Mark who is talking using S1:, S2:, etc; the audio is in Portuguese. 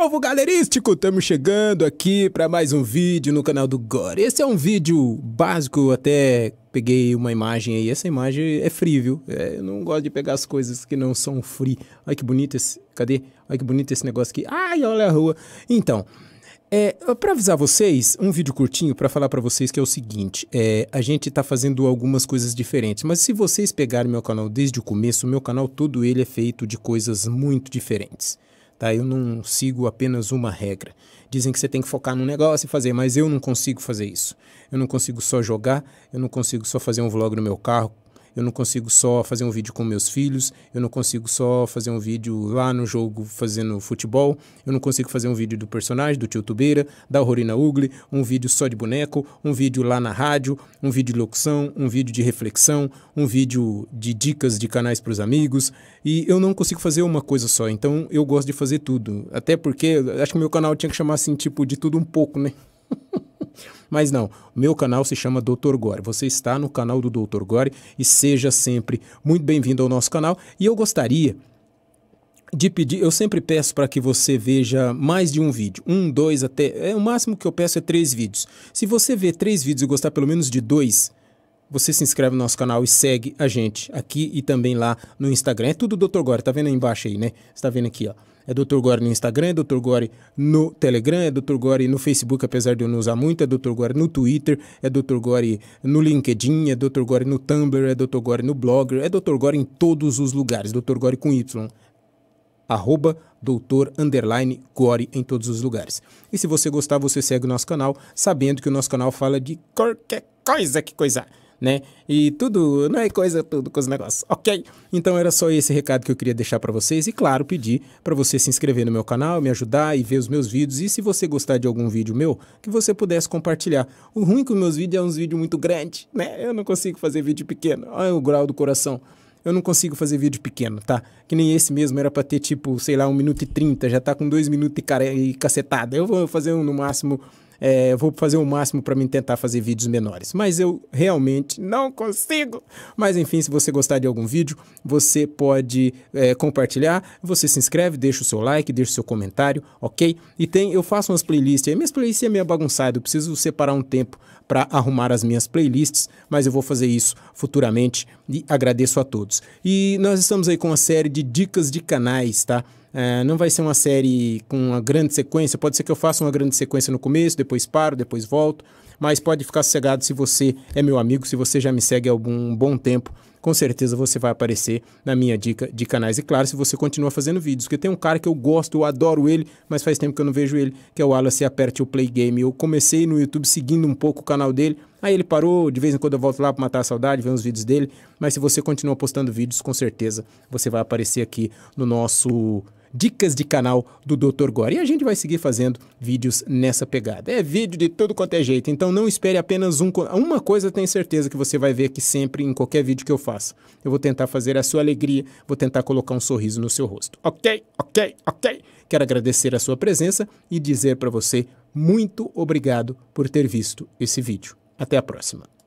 S1: Salvo galerístico! Estamos chegando aqui para mais um vídeo no canal do Gore. Esse é um vídeo básico, até peguei uma imagem aí. Essa imagem é free, viu? É, eu não gosto de pegar as coisas que não são free. Olha que bonito esse... Cadê? Olha que bonito esse negócio aqui. Ai, olha a rua. Então... É, para avisar vocês, um vídeo curtinho para falar para vocês que é o seguinte, é, a gente está fazendo algumas coisas diferentes, mas se vocês pegarem meu canal desde o começo, meu canal todo ele é feito de coisas muito diferentes. Tá? Eu não sigo apenas uma regra. Dizem que você tem que focar num negócio e fazer, mas eu não consigo fazer isso. Eu não consigo só jogar, eu não consigo só fazer um vlog no meu carro eu não consigo só fazer um vídeo com meus filhos, eu não consigo só fazer um vídeo lá no jogo fazendo futebol, eu não consigo fazer um vídeo do personagem, do Tio Tubeira, da Rorina Ugly, um vídeo só de boneco, um vídeo lá na rádio, um vídeo de locução, um vídeo de reflexão, um vídeo de dicas de canais para os amigos, e eu não consigo fazer uma coisa só, então eu gosto de fazer tudo, até porque acho que meu canal tinha que chamar assim, tipo, de tudo um pouco, né? Mas não, meu canal se chama Dr. Gore. Você está no canal do Dr. Gore e seja sempre muito bem-vindo ao nosso canal. E eu gostaria de pedir, eu sempre peço para que você veja mais de um vídeo, um, dois, até. É, o máximo que eu peço é três vídeos. Se você vê três vídeos e gostar pelo menos de dois, você se inscreve no nosso canal e segue a gente aqui e também lá no Instagram. É tudo Dr. Gore, tá vendo aí embaixo aí, né? Você tá vendo aqui, ó. É Dr. Gore no Instagram, é Dr. Gore no Telegram, é Dr. Gore no Facebook, apesar de eu não usar muito, é Dr. Gore no Twitter, é Dr. Gore no LinkedIn, é Dr. Gore no Tumblr, é Dr. Gore no Blogger, é Dr. Gore em todos os lugares, Dr. Gore com Y. Arroba doutor underline gore em todos os lugares. E se você gostar, você segue o nosso canal, sabendo que o nosso canal fala de qualquer coisa que coisa né? E tudo, não é coisa tudo com os negócios, ok? Então era só esse recado que eu queria deixar para vocês e claro, pedir para você se inscrever no meu canal, me ajudar e ver os meus vídeos e se você gostar de algum vídeo meu, que você pudesse compartilhar. O ruim com meus vídeos é uns vídeos muito grandes, né? Eu não consigo fazer vídeo pequeno. Olha o grau do coração eu não consigo fazer vídeo pequeno, tá? Que nem esse mesmo, era pra ter tipo, sei lá, 1 minuto e 30, já tá com 2 minutos e, cara... e cacetada. Eu vou fazer um, no máximo é, vou fazer o máximo para me tentar fazer vídeos menores. Mas eu realmente não consigo. Mas enfim, se você gostar de algum vídeo, você pode é, compartilhar, você se inscreve, deixa o seu like, deixa o seu comentário, ok? E tem, eu faço umas playlists Minhas playlists é meio bagunçada, eu preciso separar um tempo para arrumar as minhas playlists, mas eu vou fazer isso futuramente e agradeço a todos. E nós estamos aí com uma série de dicas de canais, tá? É, não vai ser uma série com uma grande sequência. Pode ser que eu faça uma grande sequência no começo, depois paro, depois volto. Mas pode ficar sossegado se você é meu amigo, se você já me segue há algum bom tempo. Com certeza você vai aparecer na minha dica de canais. E claro, se você continua fazendo vídeos, porque tem um cara que eu gosto, eu adoro ele, mas faz tempo que eu não vejo ele, que é o Wallace Aperte o Play Game. Eu comecei no YouTube seguindo um pouco o canal dele, aí ele parou, de vez em quando eu volto lá para matar a saudade, ver uns vídeos dele. Mas se você continua postando vídeos, com certeza você vai aparecer aqui no nosso dicas de canal do Dr. Gore. E a gente vai seguir fazendo vídeos nessa pegada. É vídeo de tudo quanto é jeito, então não espere apenas um. Uma coisa tenho certeza que você vai ver que sempre em qualquer vídeo que eu faça. Eu vou tentar fazer a sua alegria, vou tentar colocar um sorriso no seu rosto. Ok, ok, ok. Quero agradecer a sua presença e dizer para você muito obrigado por ter visto esse vídeo. Até a próxima.